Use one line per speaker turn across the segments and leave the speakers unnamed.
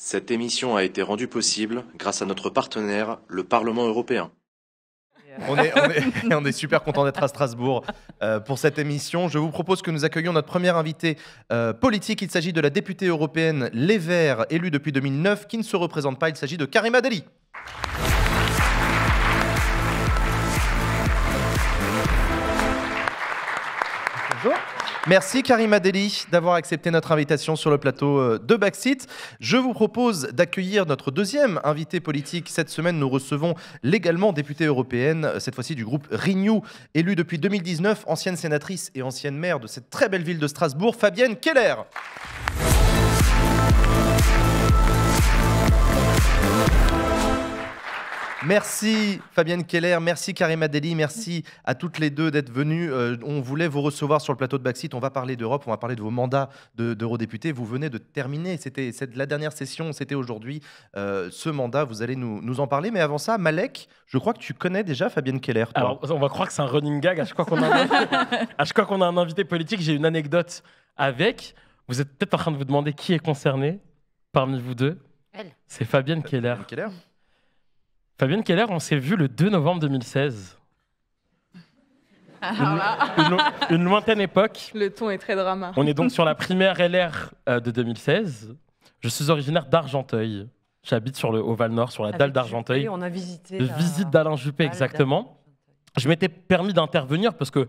Cette émission a été rendue possible grâce à notre partenaire, le Parlement européen. On est, on, est, super content d'être à Strasbourg euh, pour cette émission. Je vous propose que nous accueillions notre première invitée euh, politique. Il s'agit de la députée européenne Les Verts, élue depuis 2009, qui ne se représente pas. Il s'agit de Karima Deli. Merci Karim Adeli d'avoir accepté notre invitation sur le plateau euh, de Backseat. Je vous propose d'accueillir notre deuxième invité politique. Cette semaine, nous recevons légalement députée européenne, euh, cette fois-ci du groupe Renew, élue depuis 2019, ancienne sénatrice et ancienne maire de cette très belle ville de Strasbourg, Fabienne Keller. Merci Fabienne Keller, merci Karim Adeli, merci à toutes les deux d'être venues. Euh, on voulait vous recevoir sur le plateau de Backseat. On va parler d'Europe, on va parler de vos mandats d'eurodéputés. vous venez de terminer, c'était la dernière session, c'était aujourd'hui euh, ce mandat. Vous allez
nous, nous, en parler. Mais avant ça, Malek, je crois que tu connais déjà Fabienne Keller. Alors, on va croire que c'est un running gag. je crois qu'on a, a un invité politique, j'ai une anecdote avec. Vous êtes peut-être en train de vous demander qui est concerné parmi vous deux. C'est Fabienne Keller Fabienne Keller, on s'est vu le 2 novembre 2016.
Ah,
ah. une, lointaine époque.
Le ton est très drama. On est donc sur
la primaire LR euh, de 2016. Je suis originaire d'Argenteuil. J'habite sur le Haut-Val Nord, sur la ah, dalle d'Argenteuil. On a
visité. Visite
d'Alain Juppé, exactement. Je m'étais permis d'intervenir parce que,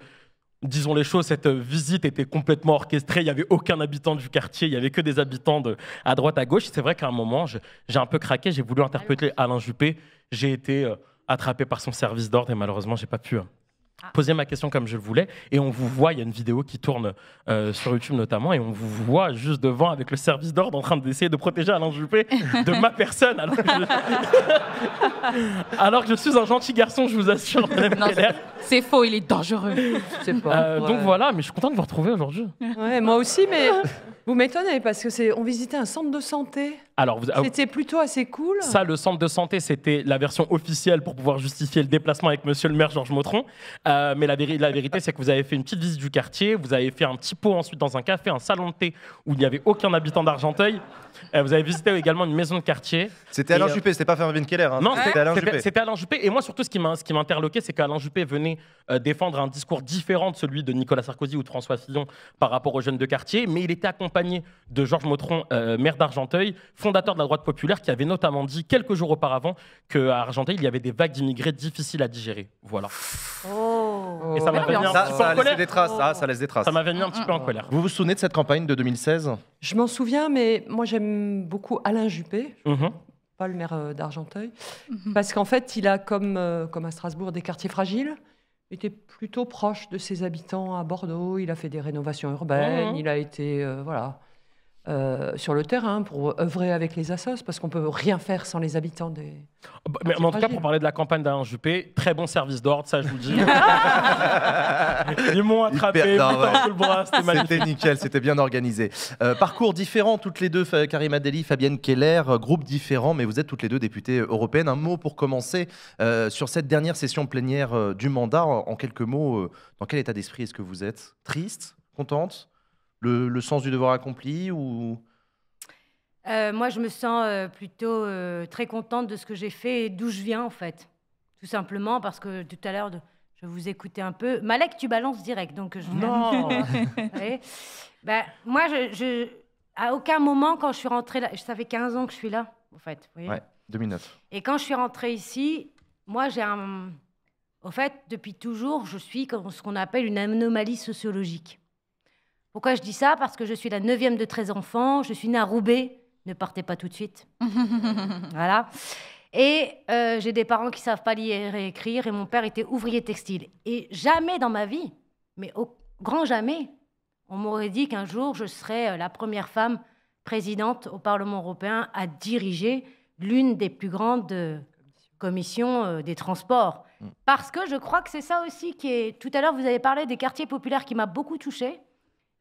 disons les choses, cette euh, visite était complètement orchestrée. Il n'y avait aucun habitant du quartier, il n'y avait que des habitants de, à droite, à gauche. C'est vrai qu'à un moment, j'ai un peu craqué, j'ai voulu interpeller Alain Juppé j'ai été euh, attrapé par son service d'ordre et malheureusement, j'ai pas pu euh, ah. poser ma question comme je le voulais. Et on vous voit, il y a une vidéo qui tourne euh, sur YouTube notamment, et on vous voit juste devant avec le service d'ordre en train d'essayer de protéger Alain Juppé de ma personne, alors que, je... suis un gentil garçon, je vous assure.
C'est faux, il est dangereux.
Donc voilà, mais je suis content de vous retrouver aujourd'hui.
moi aussi, mais vous m'étonnez parce que c'est on visitait un centre de santé. C'était plutôt assez cool.
Ça, le centre de santé, c'était la version officielle pour pouvoir justifier le déplacement avec monsieur le maire Georges Motron. Euh, mais la, la vérité, c'est que vous avez fait une petite visite du quartier, vous avez fait un petit pot ensuite dans un café, un salon de thé où il n'y avait aucun habitant d'Argenteuil. Euh, vous avez visité également une maison de quartier. C'était Alain euh, Juppé, c'était pas Fabienne Keller. Hein. Non, c'était Alain Juppé. C'était Alain Juppé. Et moi, surtout, ce qui m'interloquait, c'est qu'Alain Juppé venait défendre un discours différent de celui de Nicolas Sarkozy ou de François Fillon par rapport aux jeunes de quartier. Mais il était accompagné de Georges Motron, maire d'Argenteuil, fondateur de la droite populaire qui avait notamment dit quelques jours auparavant qu'à Argenteuil, il y avait des vagues d'immigrés difficiles à digérer. Voilà.
Oh.
ça m'avait oh. mis Des traces. ça laisse un petit peu en mm, mm, colère. Mm. Vous vous souvenez de cette campagne de 2016
Je m'en souviens, mais moi j'aime beaucoup Alain Juppé. Mm-hmm. pas le maire euh, d'Argenteuil, mm-hmm. parce qu'en fait, il a, comme, euh, comme à Strasbourg, des quartiers fragiles, était plutôt proche de ses habitants à Bordeaux, il a fait des rénovations urbaines, mm-hmm. il a été... Euh, voilà. Euh, sur le terrain pour œuvrer avec les assos, parce qu'on peut rien faire sans les habitants des.
Oh, bah, mais, en tout cas, pour parler de la campagne d'Alain Juppé, très bon service d'ordre, ça je vous dis.
Ils m'ont attrapé, le bras, c'était nickel, c'était bien organisé. Euh, parcours différent, toutes les deux, Karim Adeli, Fabienne Keller, euh, groupe différent, mais vous êtes toutes les deux députées européennes. Un mot pour commencer sur cette dernière session plénière du mandat, en quelques mots, dans quel état d'esprit est-ce que vous êtes Triste Contente le, sens du devoir accompli ou
euh, Moi, je me sens euh, plutôt euh, très contente de ce que j'ai fait et d'où je viens, en fait. Tout simplement parce que tout à l'heure, je vous écoutais un peu. Malek, tu balances direct, donc je... Non ouais. ben, Moi, je, à aucun moment, quand je suis rentrée là... Ça fait 15 ans que je suis là, en fait. Oui, 2009. Et quand je suis rentrée ici, moi, j'ai un... Au fait, depuis toujours, je suis ce qu'on appelle une anomalie sociologique. Pourquoi je dis ça Parce que je suis la neuvième de 13 enfants, je suis née à Roubaix, ne partez pas tout de suite. voilà. Et euh, j'ai des parents qui savent pas lire et écrire, et mon père était ouvrier textile. Et jamais dans ma vie, mais au grand jamais, on m'aurait dit qu'un jour je serais euh, la première femme présidente au Parlement européen à diriger l'une des plus grandes euh, commissions des transports. Mm. Parce que je crois que c'est ça aussi qui est... Tout à l'heure, vous avez parlé des quartiers populaires qui m'a beaucoup touchée.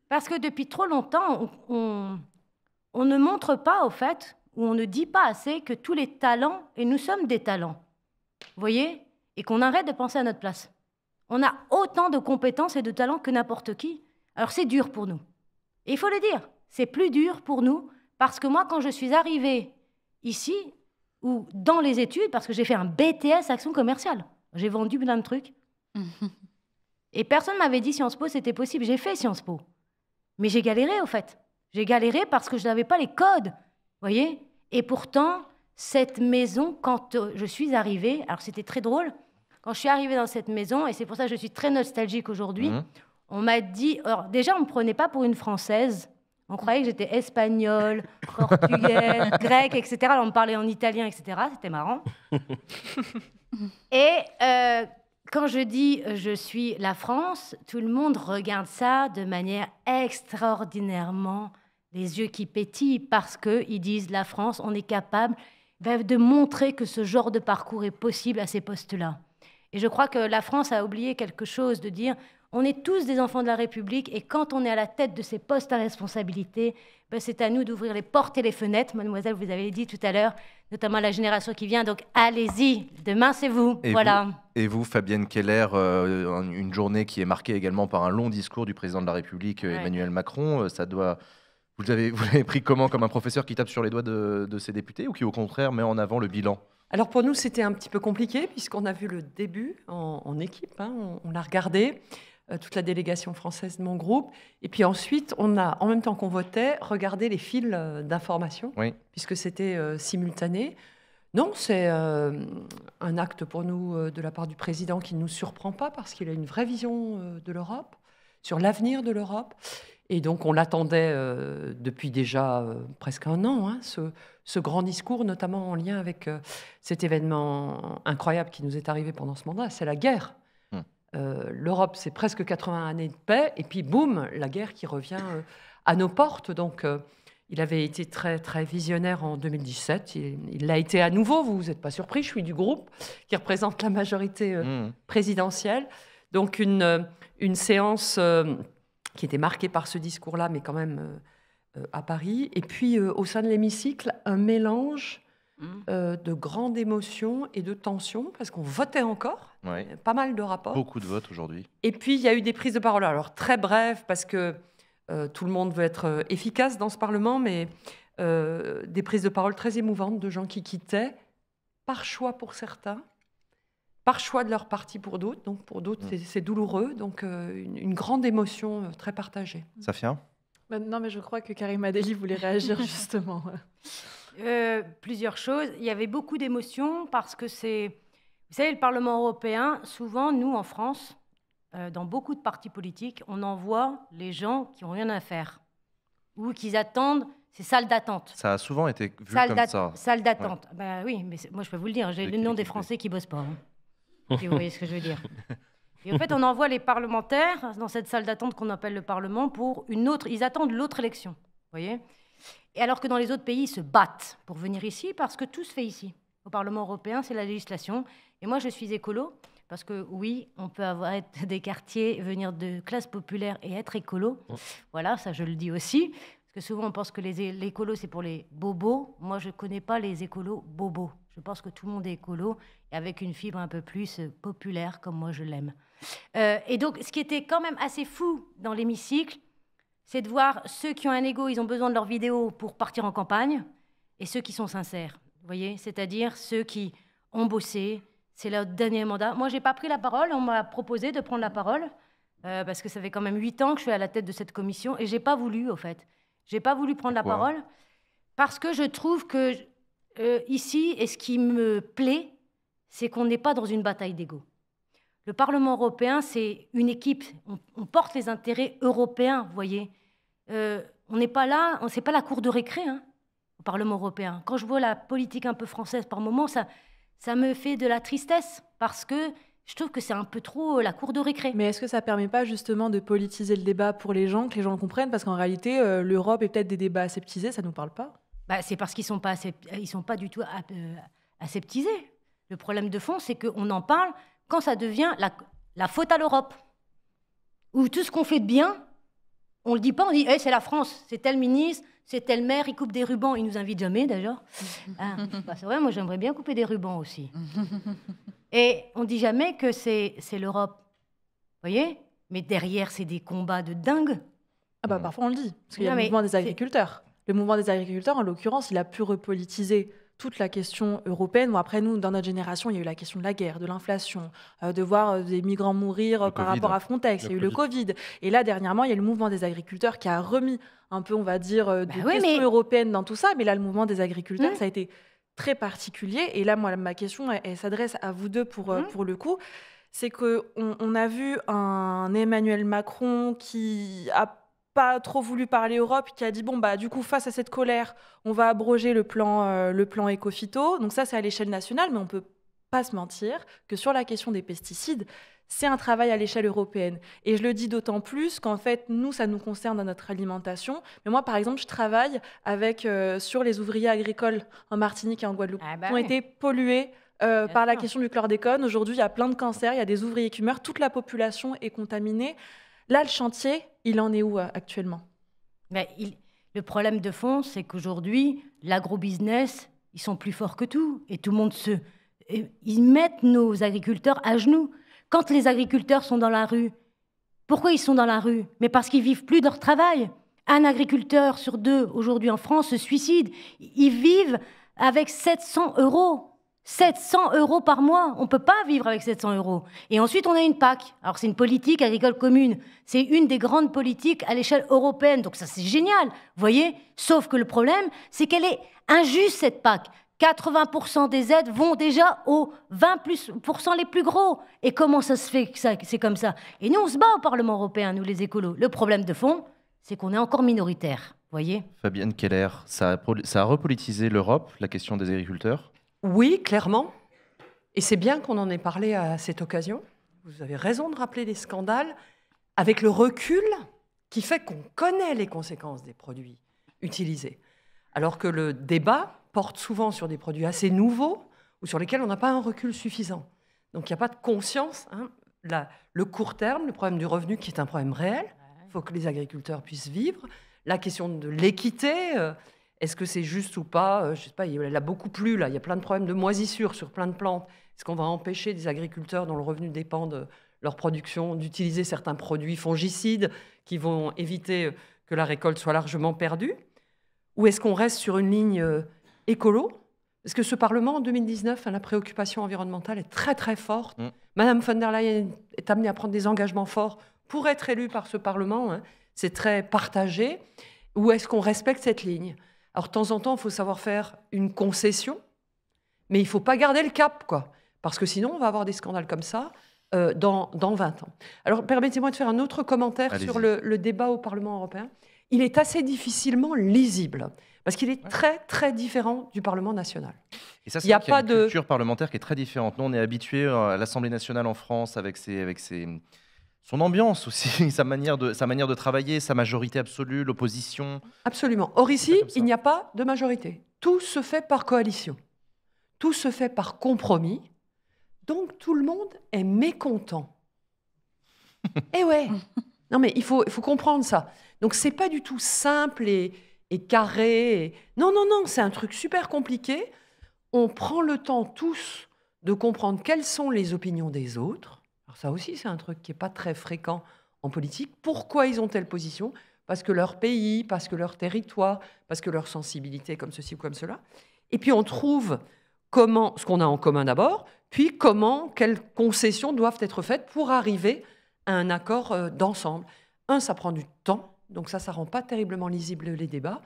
Parce que depuis trop longtemps, on, ne montre pas, au fait, ou on ne dit pas assez que tous les talents, et nous sommes des talents, vous voyez, et qu'on arrête de penser à notre place. On a autant de compétences et de talents que n'importe qui. Alors c'est dur pour nous. Et il faut le dire, c'est plus dur pour nous parce que moi, quand je suis arrivée ici, ou dans les études, parce que j'ai fait un BTS action commerciale, j'ai vendu plein de trucs. et personne ne m'avait dit Sciences Po, c'était possible. J'ai fait Sciences Po. Mais j'ai galéré, au fait. J'ai galéré parce que je n'avais pas les codes, voyez Et pourtant, cette maison, quand euh, je suis arrivée, alors c'était très drôle, quand je suis arrivée dans cette maison, et c'est pour ça que je suis très nostalgique aujourd'hui, mhm. on m'a dit, alors déjà, on ne me prenait pas pour une Française, on croyait que j'étais espagnole, portugaise, grecque, etc. on me parlait en italien, etc. C'était marrant. Et euh, quand je dis euh, je suis la France, tout le monde regarde ça de manière extraordinairement les yeux qui pétillent parce qu'ils disent la France, on est capable bah, de montrer que ce genre de parcours est possible à ces postes-là. Et je crois que la France a oublié quelque chose de dire on est tous des enfants de la République et quand on est à la tête de ces postes à responsabilité, bah, c'est à nous d'ouvrir les portes et les fenêtres. Mademoiselle, vous avez dit tout à l'heure, notamment la génération qui vient, donc allez-y, demain c'est vous. voilà.
Et vous, Fabienne Keller, euh, une journée qui est marquée également par un long discours du président de la République, euh, Emmanuel Macron. Euh, ça doit. Vous l'avez pris comment Comme un professeur qui tape sur les doigts de, ses députés ou qui, au contraire, met en avant le bilan
alors pour nous, c'était un petit peu compliqué puisqu'on a vu le début en, équipe, hein, on, a regardé, toute la délégation française de mon groupe. Et puis ensuite, on a, en même temps qu'on votait, regardé les fils d'information, puisque c'était simultané. Non, c'est euh, un acte pour nous euh, de la part du président qui ne nous surprend pas parce qu'il a une vraie vision euh, de l'Europe, sur l'avenir de l'Europe. Et donc on l'attendait depuis déjà presque un an, hein, ce, grand discours, notamment en lien avec cet événement incroyable qui nous est arrivé pendant ce mandat, c'est la guerre. Hum. L'Europe, c'est presque 80 années de paix, et puis boum, la guerre qui revient à nos portes. Donc il avait été très, très visionnaire en 2017. Il l'a été à nouveau. Vous vous êtes pas surpris. Je suis du groupe qui représente la majorité euh, mmh. présidentielle. Donc, une, euh, une séance euh, qui était marquée par ce discours-là, mais quand même à Paris. Et puis, au sein de l'hémicycle, un mélange mmh. de grande émotion et de tension, parce qu'on votait encore. Pas mal de rapports. Beaucoup
de votes aujourd'hui.
Et puis, il y a eu des prises de parole. Alors, très brèves, parce que euh, tout le monde veut être euh, efficace dans ce Parlement, mais euh, des prises de parole très émouvantes de gens qui quittaient, par choix pour certains, par choix de leur parti pour d'autres. Donc pour d'autres, mm. c'est douloureux. Donc une, grande émotion très partagée. Safia
bah, Non, mais je crois que Karim Adeli voulait réagir justement.
plusieurs choses. Il y avait beaucoup d'émotions parce que c'est... Vous savez, le Parlement européen, souvent, nous, en France, euh, dans beaucoup de partis politiques, on envoie les gens qui ont rien à faire ou qui attendent ces salles d'attente.
Ça a souvent été vu comme ça. Salle d'attente.
Bah oui, mais moi je peux vous le dire, j'ai le nom des Français qui bossent pas. Hein. vous voyez ce que je veux dire. Et en fait, on envoie les parlementaires dans cette salle d'attente qu'on appelle le Parlement pour une autre. Ils attendent l'autre élection, Vous voyez. Et alors que dans les autres pays, ils se battent pour venir ici parce que tout se fait ici. Au Parlement européen, c'est la législation. Et moi, je suis écolo. Parce que oui, on peut avoir des quartiers, venir de classes populaires et être écolo. Mm. Voilà, ça je le dis aussi. Parce que souvent on pense que les, c'est pour les bobos. Moi je ne connais pas les écolos bobos. Je pense que tout le monde est écolo et avec une fibre un peu plus euh, populaire comme moi je l'aime. Euh, et donc ce qui était quand même assez fou dans l'hémicycle, c'est de voir ceux qui ont un ego, ils ont besoin de leur vidéo pour partir en campagne, et ceux qui sont sincères, vous voyez, c'est-à-dire ceux qui ont bossé, c'est le dernier mandat. Moi, je n'ai pas pris la parole. On m'a proposé de prendre la parole euh, parce que ça fait quand même huit ans que je suis à la tête de cette commission et j'ai pas voulu, au fait. J'ai pas voulu prendre la parole parce que je trouve que euh, ici, et ce qui me plaît, c'est qu'on n'est pas dans une bataille d'ego. Le Parlement européen, c'est une équipe. On, porte les intérêts européens, vous voyez. Euh, on n'est pas là, on n'est pas la cour de récré hein, au Parlement européen. Quand je vois la politique un peu française par moment, ça,
ça me fait de la tristesse parce que je trouve que c'est un peu trop euh, la cour de récré. Mais est-ce que ça permet pas justement de politiser le débat pour les gens, que les gens comprennent Parce qu'en réalité, euh, l'Europe est peut-être des débats aseptisés, ça ne nous parle pas bah, C'est parce qu'ils sont pas euh, sont pas du tout aseptisés.
Le problème de fond, c'est qu'on en parle quand ça devient la, la faute à l'Europe. Ou tout ce qu'on fait de bien, on ne le dit pas, on dit c'est la France, c'est tel ministre, c'est tel maire, il coupe des rubans. Il nous invite jamais d'ailleurs. Hein, bah, c'est vrai, moi j'aimerais bien couper des rubans aussi. Et on ne dit jamais que c'est l'Europe. Vous voyez
Mais derrière, c'est des combats de dingue. Ah bah mm. parfois on le dit, parce qu'il y a le mouvement des agriculteurs. Le mouvement des agriculteurs, en l'occurrence, il a pu repolitiser toute la question européenne. ou après, nous, dans notre génération, il y a eu la question de la guerre, de l'inflation, euh, de voir euh, des migrants mourir euh, par rapport à Frontex. Il y a eu le Covid. Et là, dernièrement, il y a le mouvement des agriculteurs qui a remis un peu, on va dire, bah des questions européennes dans tout ça. Mais là, le mouvement des agriculteurs, mmh. ça a été très particulier. Et là, moi, ma question, elle, s'adresse à vous deux pour, mmh. pour le coup. C'est qu'on on a vu un Emmanuel Macron qui a pas trop voulu parler Europe, qui a dit bon bah du coup face à cette colère, on va abroger le plan euh, le plan éco Donc ça c'est à l'échelle nationale, mais on peut pas se mentir que sur la question des pesticides, c'est un travail à l'échelle européenne. Et je le dis d'autant plus qu'en fait, nous, ça nous concerne dans notre alimentation. Mais moi, par exemple, je travaille avec, euh, sur les ouvriers agricoles en Martinique et en Guadeloupe, ah bah qui ont été pollués euh, par la question du chlordécone. Aujourd'hui, il y a plein de cancers, il y a des ouvriers qui meurent, toute la population est contaminée. Là, le chantier, il en est où euh, actuellement ben, Le problème
de fond, c'est qu'aujourd'hui, l'agro-business, ils sont plus forts que tout. Et tout le monde se. Ils mettent nos agriculteurs à genoux. Quand les agriculteurs sont dans la rue, pourquoi ils sont dans la rue Mais parce qu'ils vivent plus de leur travail. Un agriculteur sur deux aujourd'hui en France se suicide. Ils vivent avec 700 euros. 700 euros par mois. On ne peut pas vivre avec 700 euros. Et ensuite, on a une PAC. Alors, c'est une politique agricole commune. C'est une des grandes politiques à l'échelle européenne. Donc, ça, c'est génial. voyez Sauf que le problème, c'est qu'elle est injuste, cette PAC. 80% des aides vont déjà aux 20% les plus gros. Et comment ça se fait que c'est comme ça Et nous, on se bat au Parlement européen, nous, les écolos. Le problème de fond, c'est qu'on est encore minoritaire. Voyez
Fabienne Keller, ça ça a repolitisé l'Europe, la question des agriculteurs
oui, clairement. Et c'est bien qu'on en ait parlé à cette occasion. Vous avez raison de rappeler les scandales. Avec le recul qui fait qu'on connaît les conséquences des produits utilisés. Alors que le débat porte souvent sur des produits assez nouveaux ou sur lesquels on n'a pas un recul suffisant. Donc il n'y a pas de conscience. Hein. le court terme, le problème du revenu qui est un problème réel, il faut que les agriculteurs puissent vivre. La question de l'équité. Euh, est-ce que c'est juste ou pas euh, Je sais pas, il a beaucoup plu là, il y a plein de problèmes de moisissure sur plein de plantes. Est-ce qu'on va empêcher des agriculteurs dont le revenu dépend de leur production d'utiliser certains produits fongicides qui vont éviter euh, que la récolte soit largement perdue Ou est-ce qu'on reste sur une ligne euh, écolo Parce que ce Parlement, en 2019, hein, la préoccupation environnementale est très très forte. Mm. Madame von der Leyen est amenée à prendre des engagements forts pour être élue par ce Parlement. Hein. C'est très partagé. Ou est-ce qu'on respecte cette ligne alors, de temps en temps, il faut savoir faire une concession, mais il ne faut pas garder le cap, quoi. Parce que sinon, on va avoir des scandales comme ça euh, dans, dans, 20 ans. Alors, permettez-moi de faire un autre commentaire sur le, le, débat au Parlement européen. Il est assez difficilement lisible, parce qu'il est très, très différent du Parlement national.
Et ça, c'est il a, pas une de parlementaire qui est très différente. Nous, on est habitué euh, à l'Assemblée nationale en France avec ses, avec ses son ambiance aussi, sa manière, de, travailler, sa majorité absolue, l'opposition.
Absolument. Or ici, il n'y a pas de majorité. Tout se fait par coalition. Tout se fait par compromis. Donc tout le monde est mécontent. eh ouais. Non mais il faut, comprendre ça. Donc c'est pas du tout simple et, carré. Non, non, non, c'est un truc super compliqué. On prend le temps tous de comprendre quelles sont les opinions des autres alors ça aussi, c'est un truc qui n'est pas très fréquent en politique. Pourquoi ils ont telle position Parce que leur pays, parce que leur territoire, parce que leur sensibilité comme ceci ou comme cela. Et puis on trouve comment ce qu'on a en commun d'abord, puis comment quelles concessions doivent être faites pour arriver à un accord euh, d'ensemble. Un, ça prend du temps, donc ça, ça rend pas terriblement lisible les débats.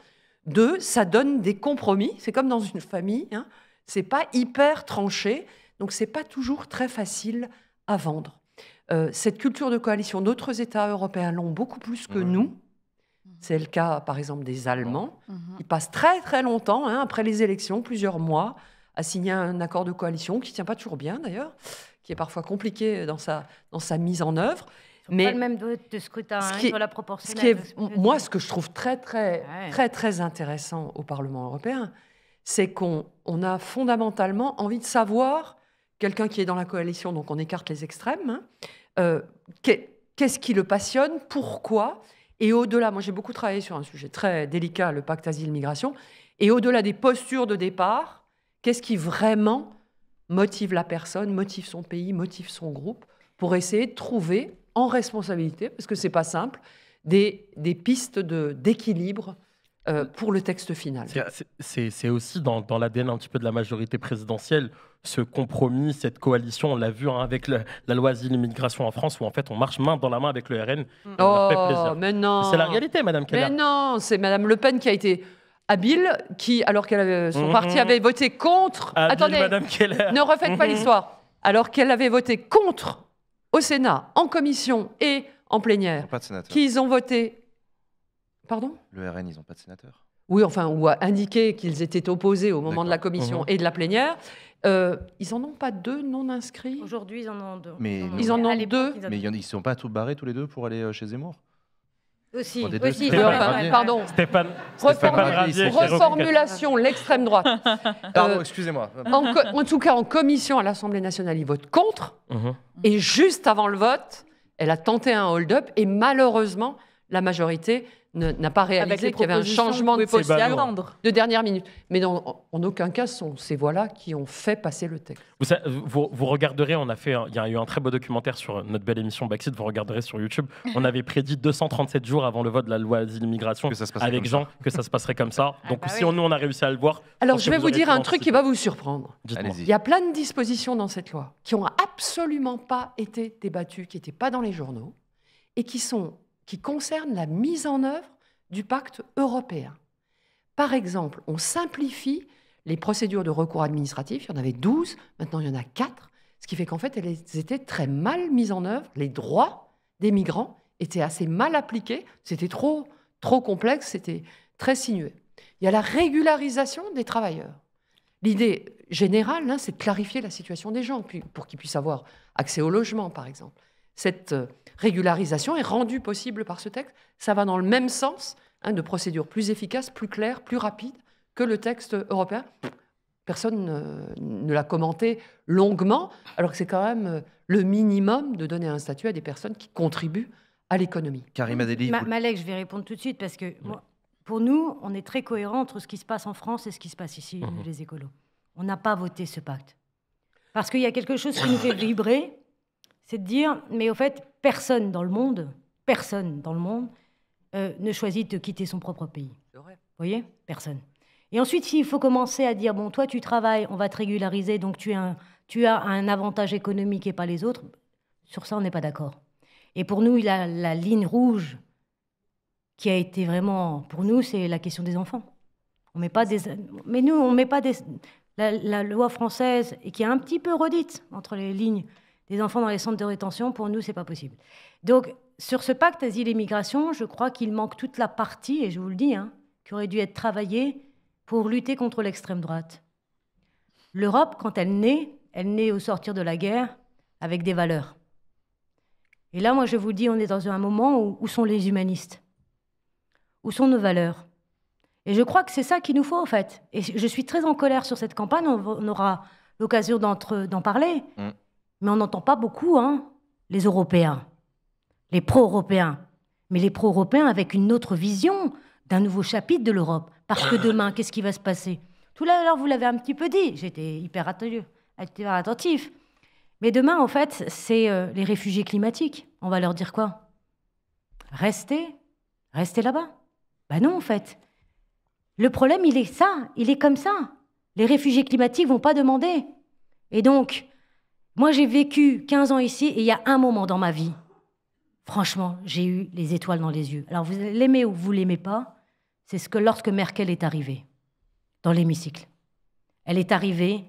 Deux, ça donne des compromis. C'est comme dans une famille, hein. c'est pas hyper tranché, donc c'est pas toujours très facile à vendre. Euh, cette culture de coalition, d'autres États européens l'ont beaucoup plus que nous. Mhm. C'est le cas, par exemple, des Allemands, mhm. Ils passent très très longtemps, hein, après les élections, plusieurs mois, à signer un accord de coalition qui ne tient pas toujours bien d'ailleurs, qui est parfois compliqué dans sa, dans sa mise en œuvre. Mais pas le
même de, de scrutin ce hein, sur la proportionnelle.
moi, ce que je trouve très très très très intéressant au Parlement européen, c'est qu'on on a fondamentalement envie de savoir quelqu'un qui est dans la coalition, donc on écarte les extrêmes. Hein. Euh, qu'est-ce qui le passionne Pourquoi Et au-delà, moi j'ai beaucoup travaillé sur un sujet très délicat, le pacte asile-migration. Et au-delà des postures de départ, qu'est-ce qui vraiment motive la personne, motive son pays, motive son groupe pour essayer de trouver en responsabilité, parce que c'est pas simple, des, des pistes d'équilibre euh, pour le texte final.
C'est aussi dans, l'ADN un petit peu de la majorité présidentielle ce compromis, cette coalition, on l'a vu hein, avec la loi asile immigration en France, où en fait on marche main dans la main avec le RN. Mm. Oh, mais non C'est la réalité, Madame Keller. Mais
non, c'est Madame Le Pen qui a été habile, qui, alors qu'elle son mhm. parti avait voté contre... Attendez, Madame Keller. ne refaites pas mhm. l'histoire. Alors qu'elle avait voté contre au Sénat, en commission et en plénière, qu'ils ont voté Pardon
Le RN, ils n'ont pas de sénateur.
Oui, enfin, ou a indiqué qu'ils étaient opposés au moment de la commission uh-huh. et de la plénière. Euh, ils n'en ont pas deux non inscrits Aujourd'hui, ils en ont deux. Mais ils en ont, deux. Mais
ils sont pas tous barrés tous les deux pour aller euh, chez Zemmour
aussi, aussi. pardon.
Stéphane, reformulation,
l'extrême droite. Pardon, euh,
excusez-moi. En,
tout cas, en commission à l'Assemblée nationale, ils votent contre. Uh-huh. Et juste avant le vote, elle a tenté un hold-up. Et malheureusement, la majorité n'a pas réalisé qu'il y avait un changement de de dernière minute. Mais en aucun cas, ce sont ces voix-là qui ont fait passer le texte.
Vous, regarderez, on a fait, il y a eu un très beau documentaire sur notre belle émission Backseat, vous regarderez sur YouTube. On avait prédit 237 jours avant le vote de la loi d'immigration immigration avec Jean que ça se passerait comme ça. Ah Donc bah si nous, on a réussi à le voir. Alors je vais vous, dire un truc qui va
vous surprendre. Il y a plein de dispositions dans cette loi qui n'ont absolument pas été débattues, qui n'étaient pas dans les journaux et qui sont qui concerne la mise en œuvre du pacte européen. Par exemple, on simplifie les procédures de recours administratifs. Il y en avait 12, maintenant il y en a 4, ce qui fait qu'en fait, elles étaient très mal mises en œuvre. Les droits des migrants étaient assez mal appliqués. C'était trop, trop complexe, c'était très sinueux. Il y a la régularisation des travailleurs. L'idée générale, hein, c'est de clarifier la situation des gens pour qu'ils puissent avoir accès au logement, par exemple. Cette euh, régularisation est rendue possible par ce texte. Ça va dans le même sens hein, de procédures plus efficaces, plus claires, plus rapides que le texte européen. Personne ne, l'a commenté longuement, alors que c'est quand même euh, le minimum de donner un statut à des personnes qui contribuent à l'économie. Karim Adeli. Malek,
je vais répondre tout de suite parce que pour nous, on est très cohérent entre ce qui se passe en France et ce qui se passe ici, mhm. les écolos. On n'a pas voté ce pacte. Parce qu'il y a quelque chose qui nous fait vibrer, c'est de dire, mais au fait, personne dans le monde, personne dans le monde euh, ne choisit de quitter son propre pays. Vous voyez Personne. Et ensuite, s'il faut commencer à dire, bon, toi, tu travailles, on va te régulariser, donc tu as un, avantage économique et pas les autres, sur ça, on n'est pas d'accord. Et pour nous, la, la ligne rouge qui a été vraiment, pour nous, c'est la question des enfants. On met pas des, mais nous, on ne met pas des, la, la loi française, et qui est un petit peu redite entre les lignes des enfants dans les centres de rétention, pour nous, c'est pas possible. Donc, sur ce pacte asile et migration, je crois qu'il manque toute la partie, et je vous le dis, hein, qui aurait dû être travaillée pour lutter contre l'extrême droite. L'Europe, quand elle naît, elle naît au sortir de la guerre avec des valeurs. Et là, moi, je vous dis, on est dans un moment où, où sont les humanistes Où sont nos valeurs Et je crois que c'est ça qu'il nous faut, en fait. Et je suis très en colère sur cette campagne, on, aura l'occasion d'en parler. Mm mais on n'entend pas beaucoup hein, les Européens, les pro-européens, mais les pro-européens avec une autre vision d'un nouveau chapitre de l'Europe. Parce que demain, qu'est-ce qui va se passer Tout à l'heure, vous l'avez un petit peu dit, j'étais hyper attentif. Mais demain, en fait, c'est euh, les réfugiés climatiques. On va leur dire quoi Restez, restez là-bas. Ben non, en fait. Le problème, il est ça, il est comme ça. Les réfugiés climatiques vont pas demander. Et donc, moi, j'ai vécu 15 ans ici et il y a un moment dans ma vie, franchement, j'ai eu les étoiles dans les yeux. Alors, vous l'aimez ou vous l'aimez pas, c'est ce que lorsque Merkel est arrivée dans l'hémicycle. Elle est arrivée,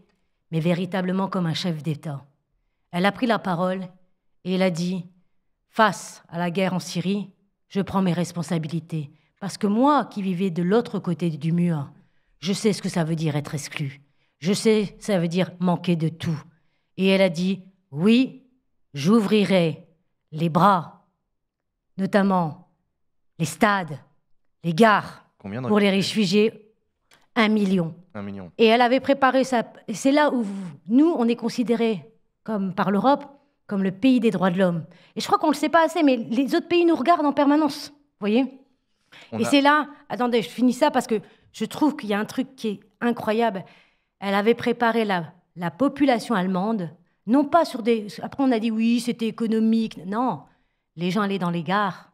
mais véritablement comme un chef d'État. Elle a pris la parole et elle a dit Face à la guerre en Syrie, je prends mes responsabilités. Parce que moi, qui vivais de l'autre côté du mur, je sais ce que ça veut dire être exclu. Je sais ça veut dire manquer de tout et elle a dit Oui, j'ouvrirai les bras, notamment les stades, les gares Combien pour les réfugiés. Un million. Un million. Et elle avait préparé ça. C'est là où nous, on est considérés comme par l'Europe comme le pays des droits de l'homme. Et je crois qu'on ne le sait pas assez, mais les autres pays nous regardent en permanence. Vous voyez Et c'est là, attendez, je finis ça parce que je trouve qu'il y a un truc qui est incroyable. Elle avait préparé la la population allemande, non pas sur des... Après, on a dit oui, c'était économique. Non, les gens allaient dans les gares,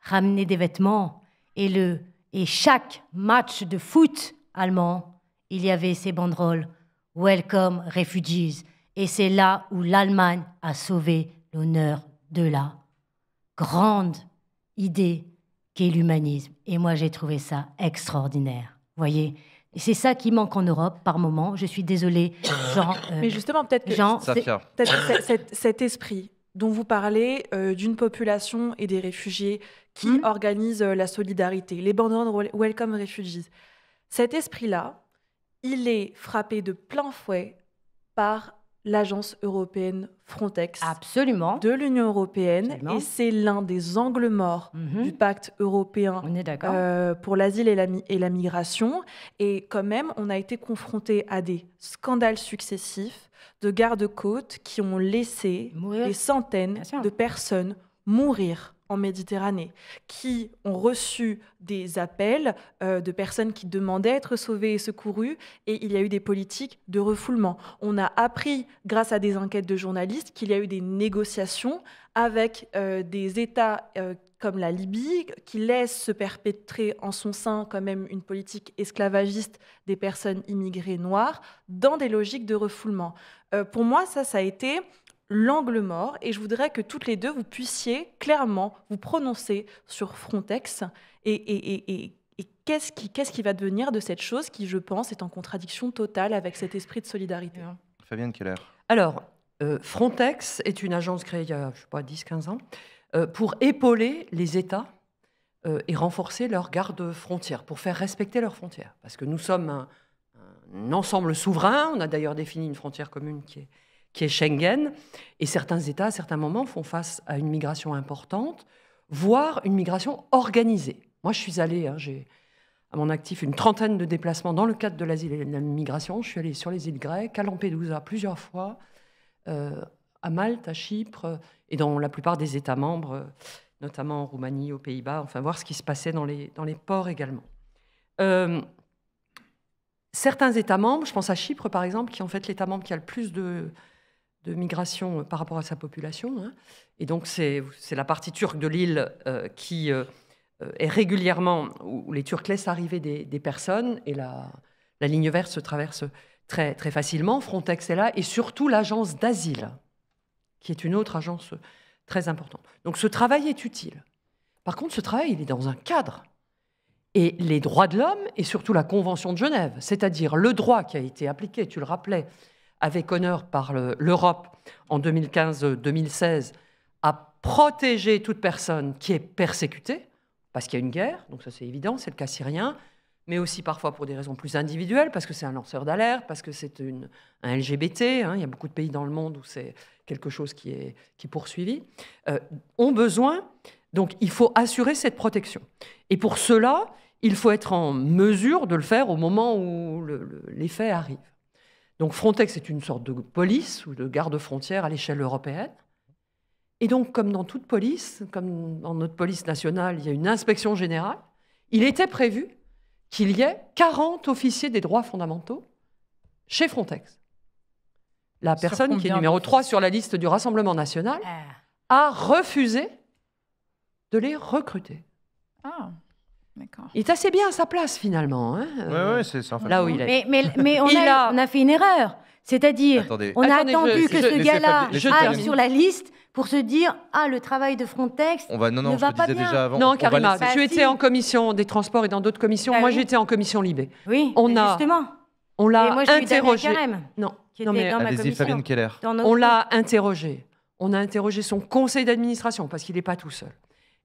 ramenaient des vêtements, et, le... et chaque match de foot allemand, il y avait ces banderoles Welcome Refugees. Et c'est là où l'Allemagne a sauvé l'honneur de la grande idée qu'est l'humanisme. Et moi, j'ai trouvé ça extraordinaire. Vous Voyez c'est ça qui manque en Europe par moment. Je suis désolée, Jean. Euh, Mais justement, peut-être que Jean,
cet, esprit dont vous parlez euh, d'une population et des réfugiés qui mm-hmm. organisent euh, la solidarité, les Welcome Refugees. Cet esprit-là, il est frappé de plein fouet par l'agence européenne Frontex. Absolument. De l'Union européenne. Et c'est l'un des angles morts mhm. du pacte européen euh, pour l'asile et la, migration. Et quand même, on a été confronté à des scandales successifs de garde côtes qui ont laissé des centaines de personnes mourir en Méditerranée, qui ont reçu des appels euh, de personnes qui demandaient être sauvées et secourues, et il y a eu des politiques de refoulement. On a appris, grâce à des enquêtes de journalistes, qu'il y a eu des négociations avec euh, des États euh, comme la Libye, qui laisse se perpétrer en son sein quand même une politique esclavagiste des personnes immigrées noires dans des logiques de refoulement. pour moi, ça, ça a été l'angle mort et je voudrais que toutes les deux, vous puissiez clairement vous prononcer sur Frontex et, qu'est-ce qui, va devenir de cette chose qui, je pense, est en contradiction totale avec cet esprit de solidarité.
Fabienne Keller.
Alors, euh, Frontex est une agence créée il y a, je sais pas, 10-15 ans euh, pour épauler les États euh, et renforcer leurs gardes frontières, pour faire respecter leurs frontières. Parce que nous sommes un ensemble souverain, on a d'ailleurs défini une frontière commune qui est qui est Schengen. Et certains États, à certains moments, font face à une migration importante, voire une migration organisée. Moi, je suis allée, hein, j'ai à mon actif une trentaine de déplacements dans le cadre de l'asile et de la migration. Je suis allée sur les îles grecques, à Lampedusa plusieurs fois, euh, à Malte, à Chypre, euh, et dans la plupart des États membres, euh, notamment en Roumanie, aux Pays-Bas, enfin voir ce qui se passait dans les, dans les ports également. certains États membres, je pense à Chypre par exemple, qui est en fait l'État membre qui a le plus de, de migration euh, par rapport à sa population. Hein. Et donc, c'est la partie turque de l'île euh, qui euh, est régulièrement où les Turcs laissent arriver des, personnes et la, la, ligne verte se traverse très, très facilement. Frontex est là et surtout l'agence d'asile, qui est une autre agence très importante. Donc, ce travail est utile. Par contre, ce travail, il est dans un cadre. Et les droits de l'homme et surtout la Convention de Genève, c'est-à-dire le droit qui a été appliqué, tu le rappelais, avec honneur par l'Europe en 2015-2016 à protéger toute personne qui est persécutée, parce qu'il y a une guerre, donc ça c'est évident, c'est le cas syrien, mais aussi parfois pour des raisons plus individuelles, parce que c'est un lanceur d'alerte, parce que c'est un LGBT, hein, il y a beaucoup de pays dans le monde où c'est quelque chose qui est, qui poursuivi, euh, ont besoin, donc il faut assurer cette protection. Et pour cela, il faut être en mesure de le faire au moment où les faits arrivent. Donc Frontex est une sorte de police ou de garde-frontière à l'échelle européenne. Et donc, comme dans toute police, comme dans notre police nationale, il y a une inspection générale, il était prévu qu'il y ait 40 officiers des droits fondamentaux chez Frontex. La personne qui est numéro 3 sur la liste du Rassemblement national ah. a refusé de les recruter. Ah. Il est assez bien à sa place finalement. Hein,
euh,
oui, c'est ça. Là
Mais, on, a, on, a, fait une erreur. C'est-à-dire, on a
attendu
que ce gars-là aille sur la liste pour se dire ah le travail de Frontex
on ne
va pas bien. non, Karima, tu étais en commission des transports et dans d'autres commissions. Bah moi, j'étais en commission Libé. Oui, on a justement. On l'a interrogé. non, qui non dans ma commission. on l'a interrogé. On a interrogé son conseil d'administration parce qu'il n'est pas tout seul.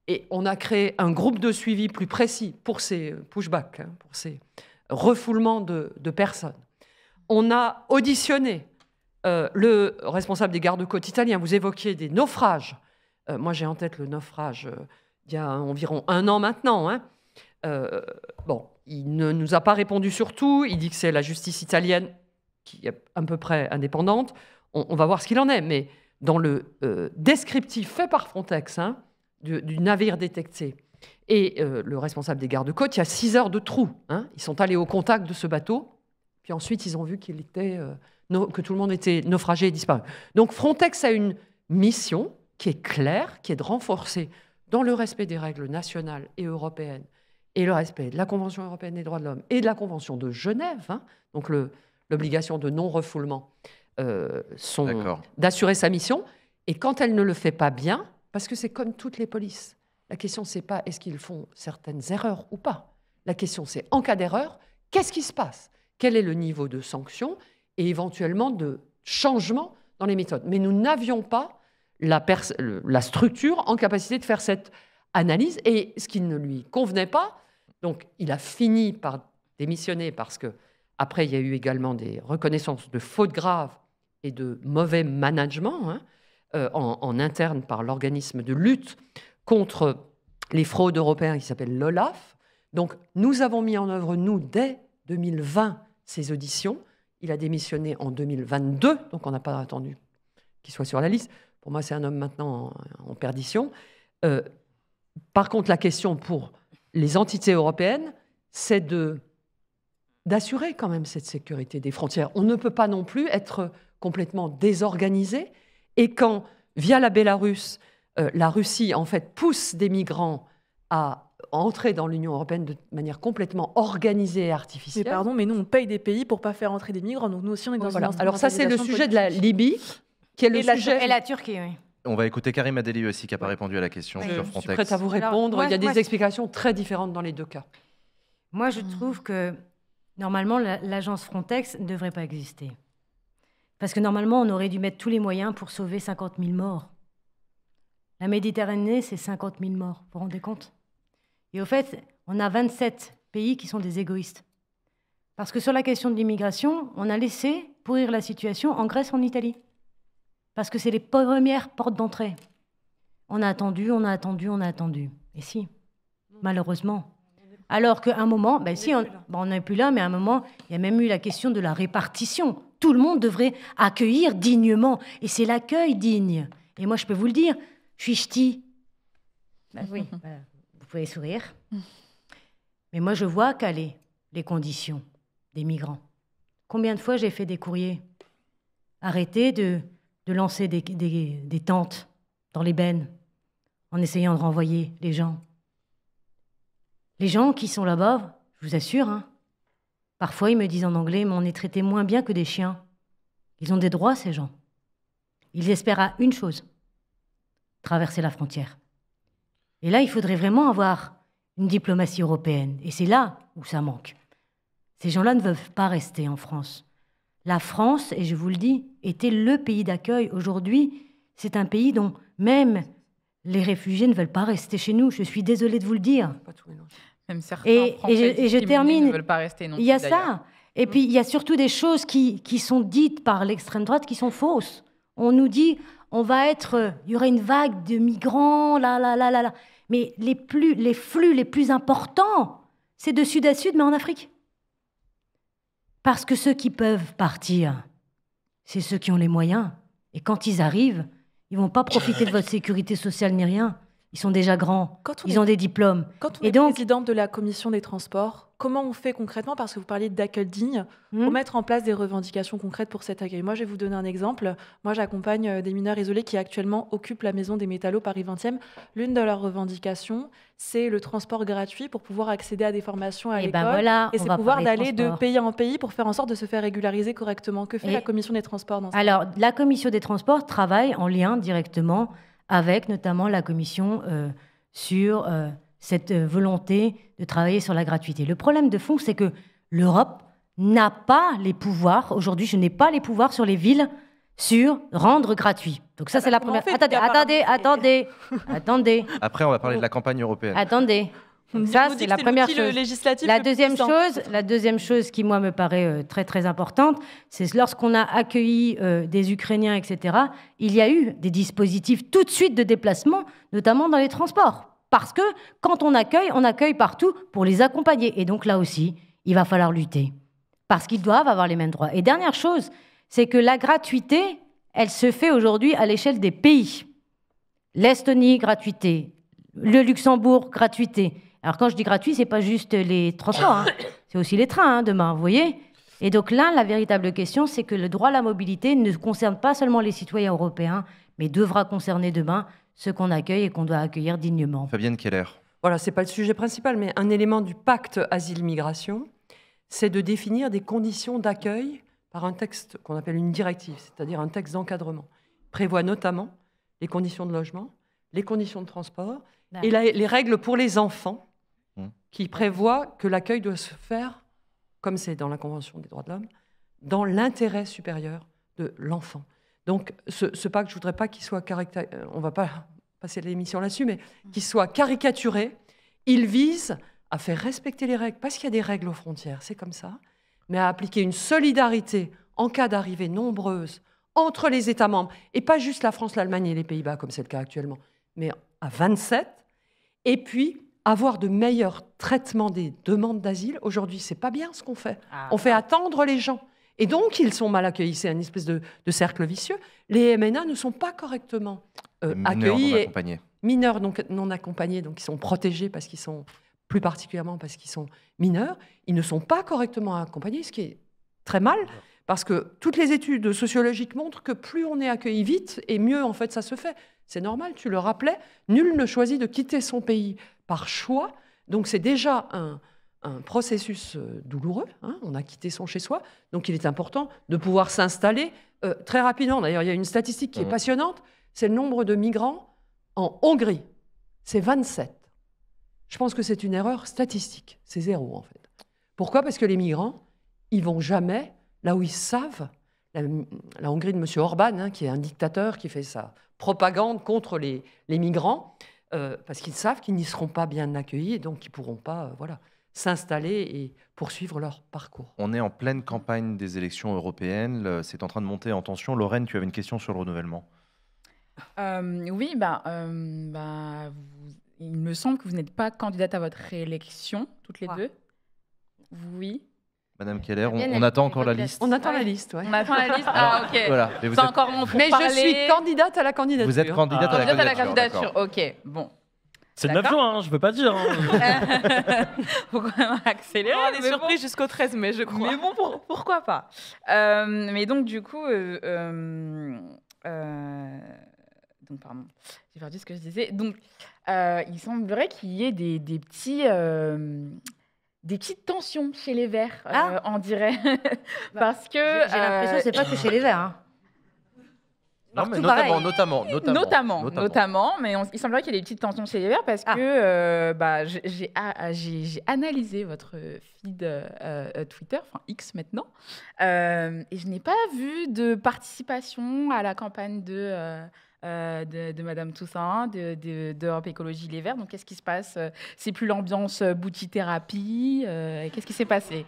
Et on a créé un groupe de suivi plus précis pour ces pushbacks, hein, pour ces refoulements de, personnes. On a auditionné euh, le responsable des gardes-côtes italiens. Vous évoquiez des naufrages. Euh, moi, j'ai en tête le naufrage euh, il y a environ un an maintenant. Hein. bon, il ne nous a pas répondu sur tout. Il dit que c'est la justice italienne qui est à peu près indépendante. On, va voir ce qu'il en est. Mais dans le descriptif fait par Frontex, hein, du, navire détecté et euh, le responsable des gardes-côtes, il y a six heures de trou. Hein. Ils sont allés au contact de ce bateau, puis ensuite ils ont vu qu'il était, euh, que tout le monde était naufragé et disparu. Donc Frontex a une mission qui est claire, qui est de renforcer, dans le respect des règles nationales et européennes, et le respect de la Convention européenne des droits de l'homme et de la Convention de Genève, hein, donc l'obligation de non-refoulement, euh, d'assurer sa mission. Et quand elle ne le fait pas bien, parce que c'est comme toutes les polices. La question, c'est pas est-ce qu'ils font certaines erreurs ou pas. La question, c'est en cas d'erreur, qu'est-ce qui se passe Quel est le niveau de sanction et éventuellement de changement dans les méthodes Mais nous n'avions pas la, structure en capacité de faire cette analyse et ce qui ne lui convenait pas. Donc, il a fini par démissionner parce que après, il y a eu également des reconnaissances de fautes graves et de mauvais management. Hein, euh, en, interne par l'organisme de lutte contre les fraudes européennes qui s'appelle l'OLAF. Donc nous avons mis en œuvre, nous, dès 2020, ces auditions. Il a démissionné en 2022, donc on n'a pas attendu qu'il soit sur la liste. Pour moi, c'est un homme maintenant en, perdition. Euh, par contre, la question pour les entités européennes, c'est de d'assurer quand même cette sécurité des frontières. On ne peut pas non plus être complètement désorganisé et quand, via la Bélarusse, euh, la Russie, en fait, pousse des migrants à entrer dans l'Union européenne de manière complètement organisée et artificielle. Mais pardon, mais nous, on paye des pays pour pas faire entrer des migrants, donc nous aussi, on est dans voilà. une Alors ça, c'est le sujet de la
Libye,
qui
est le sujet... et la Turquie, oui.
On va écouter Karim Adeli aussi, qui n'a pas répondu à la question sur Frontex. Je suis
prête à vous répondre. Il y a des
explications très différentes dans les deux cas. Moi, je trouve que,
normalement, l'agence Frontex ne devrait pas exister. Parce que normalement, on aurait dû mettre tous les moyens pour sauver 50 000 morts. La Méditerranée, c'est 50 000 morts, vous vous rendez compte Et au fait, on a 27 pays qui sont des égoïstes. Parce que sur la question de l'immigration, on a laissé pourrir la situation en Grèce, en Italie. Parce que c'est les premières portes d'entrée. On a attendu, on a attendu, on a attendu. Et si, malheureusement. Alors qu'à un moment, ben si, on n'est plus là, mais à un moment, il y a même eu la question de la répartition tout le monde devrait accueillir dignement. Et c'est l'accueil digne. Et moi, je peux vous le dire, je suis ch'ti. Bah oui, vous pouvez sourire. Mais moi, je vois caler les conditions des migrants. Combien de fois j'ai fait des courriers Arrêtez de, de lancer des, tentes dans les bennes en essayant de renvoyer les gens. Les gens qui sont là-bas, je vous assure, hein, Parfois, ils me disent en anglais, mais on est traité moins bien que des chiens. Ils ont des droits, ces gens. Ils espèrent à une chose, traverser la frontière. Et là, il faudrait vraiment avoir une diplomatie européenne. Et c'est là où ça manque. Ces gens-là ne veulent pas rester en France. La France, et je vous le dis, était le pays d'accueil. Aujourd'hui, c'est un pays dont même les réfugiés ne veulent pas rester chez nous. Je suis désolée de vous le dire
et, je, termine. pas rester non Il y a ça.
Et puis, il y a surtout des choses qui, qui sont dites par l'extrême droite qui sont fausses. On nous dit, on va être, euh, il y aurait une vague de migrants, là, là, là, là, là. Mais les, plus, les flux les plus importants, c'est de sud à sud, mais en Afrique. Parce que ceux qui peuvent partir, c'est ceux qui ont les moyens. Et quand ils arrivent, ils vont pas profiter de votre sécurité sociale ni rien. Ils sont déjà grands. ils ont des diplômes. Quand
on Et est donc... présidente de la commission des transports, comment on fait concrètement Parce que vous parliez d'accueil digne, hmm. pour mettre en place des revendications concrètes pour cet accueil. Moi, je vais vous donner un exemple. Moi, j'accompagne euh, des mineurs isolés qui actuellement occupent la maison des métallos Paris 20e. L'une de leurs revendications, c'est le transport gratuit pour pouvoir accéder à des formations à eh ben l'école. Et, c'est pouvoir d'aller de pays en pays pour faire en sorte de se faire régulariser correctement. Que fait la commission des transports dans Alors, la commission
des transports travaille en lien directement avec notamment la commission euh, sur euh, cette euh, volonté de travailler sur la gratuité. Le problème de fond, c'est que l'Europe n'a pas les pouvoirs, aujourd'hui je n'ai pas les pouvoirs sur les villes sur rendre gratuit. Donc ça, c'est bah, la première. Attendez, attendez, attendez, attendez.
Après, on va parler de la campagne européenne.
Attendez ça, c'est la première chose. la, deuxième chose la deuxième chose qui, moi, me paraît euh, très, très importante, c'est lorsqu'on a accueilli euh, des Ukrainiens, etc., il y a eu des dispositifs tout de suite de déplacement, notamment dans les transports. Parce que quand on accueille, on accueille partout pour les accompagner. Et donc là aussi, il va falloir lutter. Parce qu'ils doivent avoir les mêmes droits. Et dernière chose, c'est que la gratuité, elle se fait aujourd'hui à l'échelle des pays. L'Estonie, gratuité. Le Luxembourg, gratuité alors quand je dis gratuit, c'est pas juste les transports, hein. c'est aussi les trains hein, demain, vous voyez. Et donc là, la véritable question, c'est que le droit à la mobilité ne concerne pas seulement les citoyens européens, mais devra concerner demain ceux qu'on accueille et qu'on doit accueillir dignement.
Fabienne Keller.
Voilà, c'est pas le sujet principal, mais un élément du pacte asile-migration, c'est de définir des conditions d'accueil par un texte qu'on appelle une directive, c'est-à-dire un texte d'encadrement. Prévoit notamment les conditions de logement, les conditions de transport et les règles pour les enfants qui prévoit que l'accueil doit se faire, comme c'est dans la Convention des droits de l'homme, dans l'intérêt supérieur de l'enfant. Donc ce, ce, pacte, je voudrais pas qu'il soit caricaturé, euh, on va pas passer l'émission là-dessus, mais qu'il soit caricaturé. Il vise à faire respecter les règles, parce qu'il y a des règles aux frontières, c'est comme ça, mais à appliquer une solidarité en cas d'arrivée nombreuse entre les États membres, et pas juste la France, l'Allemagne et les Pays-Bas, comme c'est le cas actuellement, mais à 27, et puis avoir de meilleurs traitements des demandes d'asile. Aujourd'hui, c'est pas bien ce qu'on fait. Ah on fait attendre les gens. Et donc, ils sont mal accueillis. C'est une espèce de, cercle vicieux. Les MNA ne sont pas correctement euh, accueillis. accueillis. Non accompagnés. mineurs donc, non accompagnés, donc ils sont protégés parce qu'ils sont, plus particulièrement parce qu'ils sont mineurs. Ils ne sont pas correctement accompagnés, ce qui est très mal. Parce que toutes les études sociologiques montrent que plus on est accueilli vite, et mieux en fait ça se fait. C'est normal, tu le rappelais, nul ne choisit de quitter son pays par choix, donc c'est déjà un, processus euh, douloureux. Hein, on a quitté son chez-soi, donc il est important de pouvoir s'installer euh, très rapidement. D'ailleurs, il y a une statistique qui est mmh. passionnante, c'est le nombre de migrants en Hongrie. C'est 27. Je pense que c'est une erreur statistique. C'est zéro, en fait. Pourquoi Parce que les migrants, ils vont jamais là où ils savent. La, Hongrie de M. Orban, hein, qui est un dictateur qui fait ça propagande contre les, les migrants, euh, parce qu'ils savent qu'ils n'y seront pas bien accueillis et donc qu'ils ne pourront pas euh, voilà, s'installer et poursuivre leur parcours.
On est en pleine campagne des élections européennes, c'est en train de monter en tension. Lorraine, tu avais une question sur le renouvellement
euh, Oui, bah, bah il me semble que vous n'êtes pas candidate à votre réélection, toutes les deux. Oui.
Madame Keller, on, attend encore la liste. On
attend la ah liste, ouais. On attend la liste. Ah, ok. Voilà.
Mais,
encore mon Mais je suis
candidate à la candidature. Vous êtes candidate à, la ah, candidature. Ok, bon.
C'est 9 juin, hein, je peux pas dire. Hein.
accélérer. Oh, on est jusqu'au 13 mai, je crois. Mais bon, pourquoi pas euh, Mais donc, du coup. Euh, euh, donc, pardon, j'ai perdu ce que je disais. Donc, il semblerait qu'il y ait des petits des petites tensions chez les Verts, euh, ah. on dirait. Bah, parce que. J'ai l'impression que c'est pas que chez les Verts. Hein.
Non, mais notamment, notamment, notamment, notamment,
mais il semblerait qu'il y ait des petites tensions chez les Verts parce ah. que euh, bah, ah, j'ai analysé votre feed euh, Twitter, enfin X maintenant, et je n'ai pas vu de participation à la campagne de euh, de, de, Madame Toussaint, de, de, d'Europe Écologie Les Verts. Donc, qu'est-ce qui se passe euh, C'est plus l'ambiance euh, bouti-thérapie Qu'est-ce qui s'est passé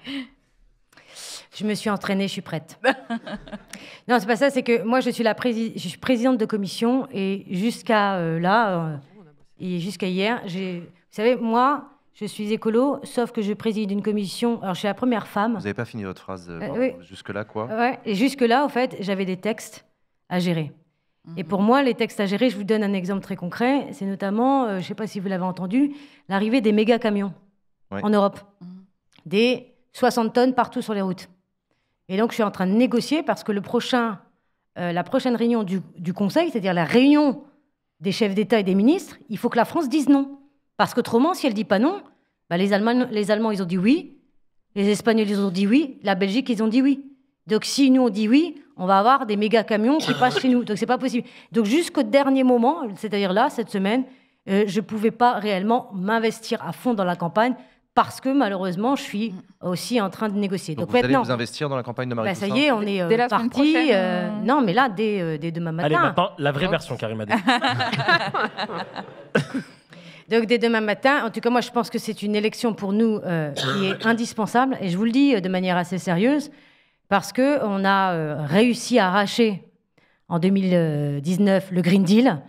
je me suis entraînée, je suis prête. non, c'est pas ça, c'est que moi je suis la
présidente de commission et jusqu'à là et jusqu'à hier, j'ai vous savez moi, je suis écolo, sauf que je préside une commission. Alors, je suis la première femme. Vous
n'avez pas fini votre phrase. Jusque-là, quoi
Et jusque-là, en fait, j'avais des textes à gérer. Et pour mhm. moi, les textes à gérer, je vous donne un exemple très concret. C'est notamment, euh, je ne sais pas si vous l'avez entendu, l'arrivée des méga camions en Europe. Mhm. Des 60 tonnes partout sur les routes. Et donc, je suis en train de négocier parce que le prochain, euh, la prochaine réunion du, Conseil, c'est-à-dire la réunion des chefs d'État et des ministres, il faut que la France dise non. Parce qu'autrement, si elle ne dit pas non, bah, les, Allemands, les Allemands, ils ont dit oui. Les Espagnols, ils ont dit oui. La Belgique, ils ont dit oui. Donc, si nous, on dit oui, on va avoir des méga camions qui passent chez nous. Donc c'est pas possible. Donc jusqu'au dernier moment, c'est-à-dire là, cette semaine, euh, je ne pouvais pas réellement m'investir à fond dans la campagne parce que malheureusement, je suis aussi en train de négocier. Donc, vous allez vous
investir dans la campagne de Marie bah, Ça y est, on est
euh, parti. Euh, non, mais là, dès, demain matin. Allez, maintenant, la vraie
version, Karim a
Donc dès demain matin, en tout cas moi je pense que c'est une élection pour nous qui est indispensable et je vous le dis de manière assez sérieuse, parce qu'on a euh, réussi à arracher en 2019 le Green Deal.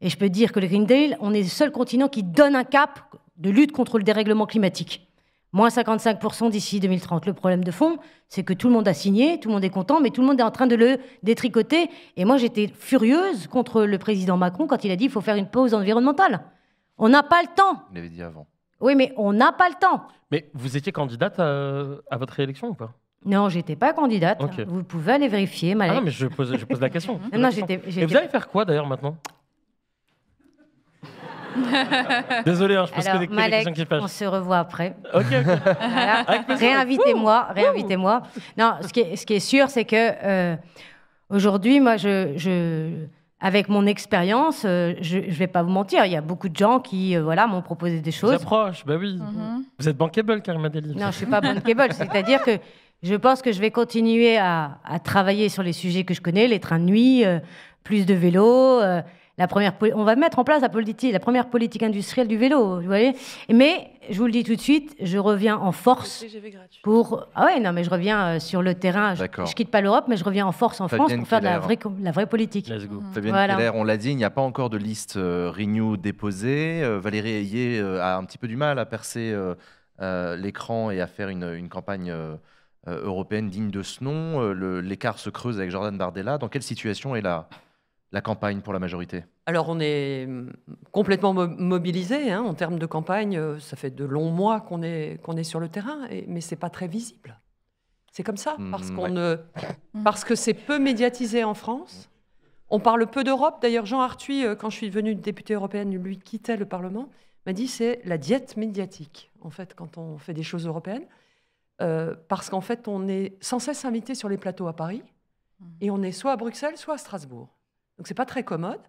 Et je peux dire que le Green Deal, on est le seul continent qui donne un cap de lutte contre le dérèglement climatique. Moins 55% d'ici 2030. Le problème de fond, c'est que tout le monde a signé, tout le monde est content, mais tout le monde est en train de le détricoter. Et moi, j'étais furieuse contre le président Macron quand il a dit qu'il faut faire une pause environnementale. On n'a pas le temps. Vous l'avez dit avant. Oui, mais on n'a pas le temps.
Mais vous étiez candidate à, à votre réélection ou pas
non, j'étais pas candidate. Vous pouvez aller vérifier, Malek. Ah mais
je pose, la question. j'étais, Et vous allez faire quoi d'ailleurs maintenant Désolé, hein, je pense Alors, que Malek, les questions qui On se
revoit après. Ok. Réinvitez-moi, réinvitez-moi. Non, ce qui est, sûr, c'est que euh, aujourd'hui, moi, avec mon expérience, euh, je ne vais pas vous mentir, il y a beaucoup de gens qui euh, voilà, m'ont
proposé des choses. proche, ben bah oui. Mm-hmm. Vous êtes bankable, Karim Adeli. Non, je ne suis pas bankable.
C'est-à-dire que je pense que je vais continuer à, travailler sur les sujets que je connais, les trains de nuit, euh, plus de vélos. Euh, la première, on va mettre en place la, la première politique industrielle du vélo, vous voyez. Mais je vous le dis tout de suite, je reviens en force pour. Ah ouais, non, mais je reviens euh, sur le terrain. Je, ne quitte pas l'Europe, mais je reviens en force en France pour faire de la vraie, la vraie politique.
Mm.
Fabienne Keller, on l'a dit, il n'y a pas encore de liste Renew déposée. Valérie Ayé a un petit peu du mal à percer l'écran et à faire une, une campagne. Euh, européenne digne de ce nom. Euh, l'écart se creuse avec Jordan Bardella. Dans quelle situation est la, campagne pour la majorité
Alors on est complètement mobilisé hein, en termes de campagne. Euh, ça fait de longs mois qu'on est, qu'on est sur le terrain, mais ce n'est pas très visible. C'est comme ça, hmm, parce, qu'on hmm. parce que c'est peu médiatisé en France. On parle peu d'Europe. D'ailleurs, Jean Arthuis, quand je suis devenue députée européenne, lui quittait le Parlement, m'a dit c'est la diète médiatique, en fait, quand on fait des choses européennes. Euh, parce qu'en fait, on est sans cesse invité sur les plateaux à Paris, mmh. et on est soit à Bruxelles, soit à Strasbourg. Donc c'est pas très commode.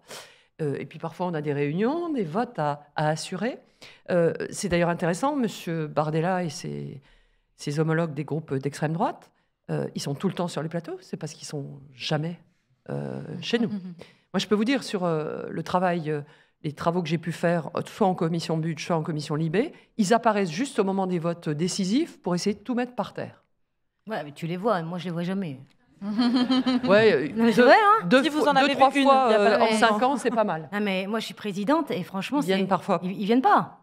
Euh, et puis parfois, on a des réunions, des votes à, assurer. Euh, c'est d'ailleurs intéressant, Monsieur Bardella et ses, ses homologues des groupes d'extrême droite, ils sont tout le temps sur les plateaux, c'est parce qu'ils sont jamais chez nous. Mmh, mmh, Moi, je peux vous dire sur le travail les travaux que j'ai pu faire, euh, soit en commission but, soit en commission libé, ils apparaissent juste au moment des votes décisifs pour essayer de tout mettre par terre.
Ouais, mais tu les vois, moi je les vois jamais.
ouais, deux, vous en avez trois fois euh, en cinq ans, c'est pas mal. Non, mais moi je suis présidente et franchement, ils viennent parfois. Ils, viennent pas.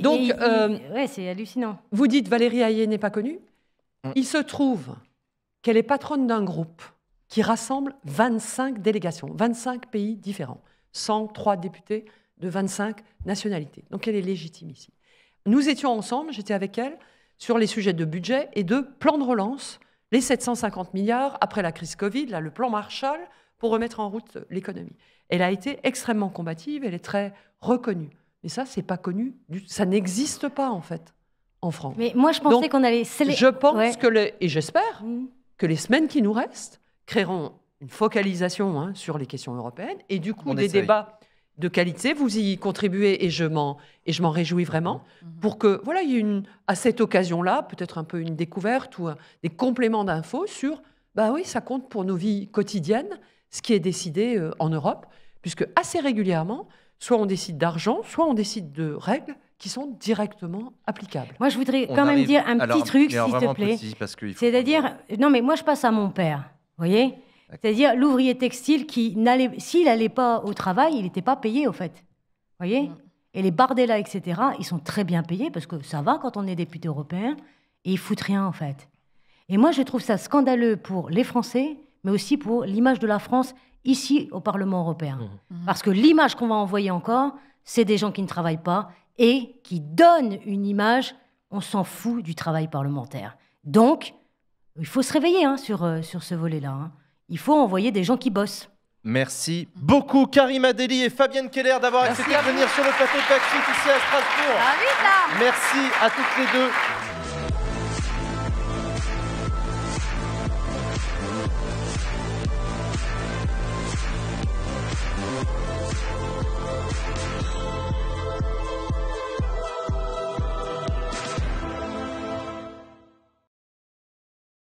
Donc, euh, c'est hallucinant. Vous dites Valérie Hayé n'est pas connue. Mm. Il se trouve qu'elle est patronne d'un groupe qui rassemble 25 délégations, 25 pays différents. 103 députés de 25 nationalités. Donc elle est légitime ici. Nous étions ensemble, j'étais avec elle, sur les sujets de budget et de plan de relance, les 750 milliards après la crise Covid, là, le plan Marshall pour remettre en route l'économie. Elle a été extrêmement combative, elle est très reconnue. Mais ça, c'est pas connu, ça n'existe pas en fait en France. Mais moi, je pensais qu'on allait. Je pense que le, et j'espère mmh. que les semaines qui nous restent créeront une focalisation hein, sur les questions européennes et du coup des débats de qualité. Vous y contribuez et je m'en et je m'en réjouis vraiment mm-hmm. Mm-hmm. pour que voilà, il y ait une à cette occasion-là peut-être un peu une découverte ou des compléments d'infos sur bah oui, ça compte pour nos vies quotidiennes ce qui est décidé euh, en Europe puisque assez régulièrement, soit on décide d'argent, soit on décide de règles qui sont directement applicables. Moi, je voudrais quand même dire un petit truc, s'il te plaît.
C'est-à-dire, non, mais moi, je passe à mon père, vous voyez c'est-à-dire l'ouvrier textile qui n'allait, s'il n'allait pas au travail, il n'était pas payé au fait. Voyez mm. Et les Bardella, etc., ils sont très bien payés parce que ça va quand on est député européen et ils foutent rien en fait. Et moi, je trouve ça scandaleux pour les Français, mais aussi pour l'image de la France ici au Parlement européen. Mm. Mm. Parce que l'image qu'on va envoyer encore, c'est des gens qui ne travaillent pas et qui donnent une image, on s'en fout du travail parlementaire. Donc, il faut se réveiller hein, sur, euh, sur ce volet-là. Hein il faut envoyer des gens qui bossent.
Merci
beaucoup Karim Adeli et Fabienne Keller d'avoir accepté de venir sur le plateau de backstreet
ici à Strasbourg. Ah Merci à toutes les deux.